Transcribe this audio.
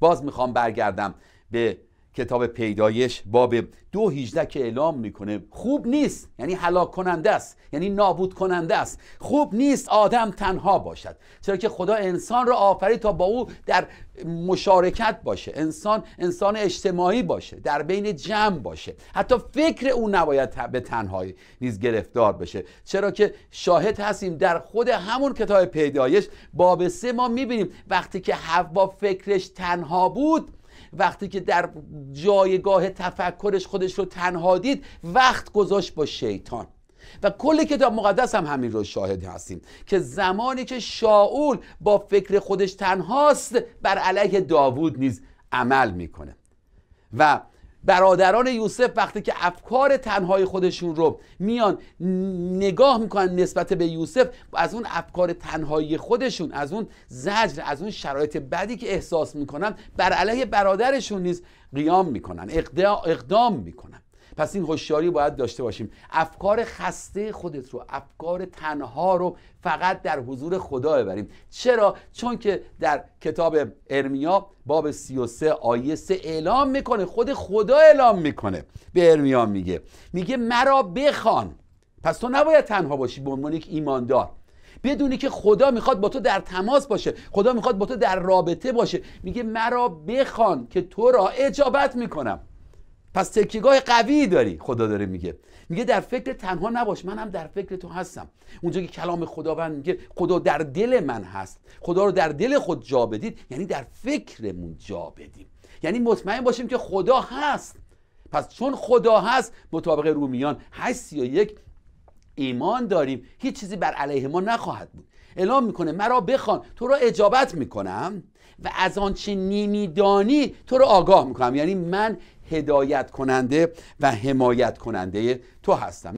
باز میخوام برگردم به کتاب پیدایش باب دو هیجده که اعلام میکنه خوب نیست یعنی هلاک کننده است یعنی نابود کننده است خوب نیست آدم تنها باشد چرا که خدا انسان را آفرید تا با او در مشارکت باشه انسان انسان اجتماعی باشه در بین جمع باشه حتی فکر او نباید به تنهایی نیز گرفتار بشه چرا که شاهد هستیم در خود همون کتاب پیدایش باب سه ما میبینیم وقتی که حوا فکرش تنها بود وقتی که در جایگاه تفکرش خودش رو تنها دید وقت گذاشت با شیطان و کل کتاب مقدس هم همین رو شاهد هستیم که زمانی که شاول با فکر خودش تنهاست بر علیه داوود نیز عمل میکنه و برادران یوسف وقتی که افکار تنهای خودشون رو میان نگاه میکنن نسبت به یوسف از اون افکار تنهایی خودشون از اون زجر از اون شرایط بدی که احساس میکنن بر علیه برادرشون نیز قیام میکنن اقدام میکنن پس این هوشیاری باید داشته باشیم افکار خسته خودت رو افکار تنها رو فقط در حضور خدا ببریم چرا چون که در کتاب ارمیا باب 33 آیه 3 اعلام میکنه خود خدا اعلام میکنه به ارمیا میگه میگه مرا بخوان پس تو نباید تنها باشی به عنوان یک ایماندار بدونی که خدا میخواد با تو در تماس باشه خدا میخواد با تو در رابطه باشه میگه مرا بخوان که تو را اجابت میکنم پس تکیگاه قوی داری خدا داره میگه میگه در فکر تنها نباش منم در فکر تو هستم اونجا که کلام خداوند میگه خدا در دل من هست خدا رو در دل خود جا بدید یعنی در فکرمون جا بدیم یعنی مطمئن باشیم که خدا هست پس چون خدا هست مطابق رومیان 8 یا یک ایمان داریم هیچ چیزی بر علیه ما نخواهد بود اعلام میکنه مرا بخوان تو را اجابت میکنم و از آنچه نمیدانی تو رو آگاه میکنم یعنی من هدایت کننده و حمایت کننده تو هستم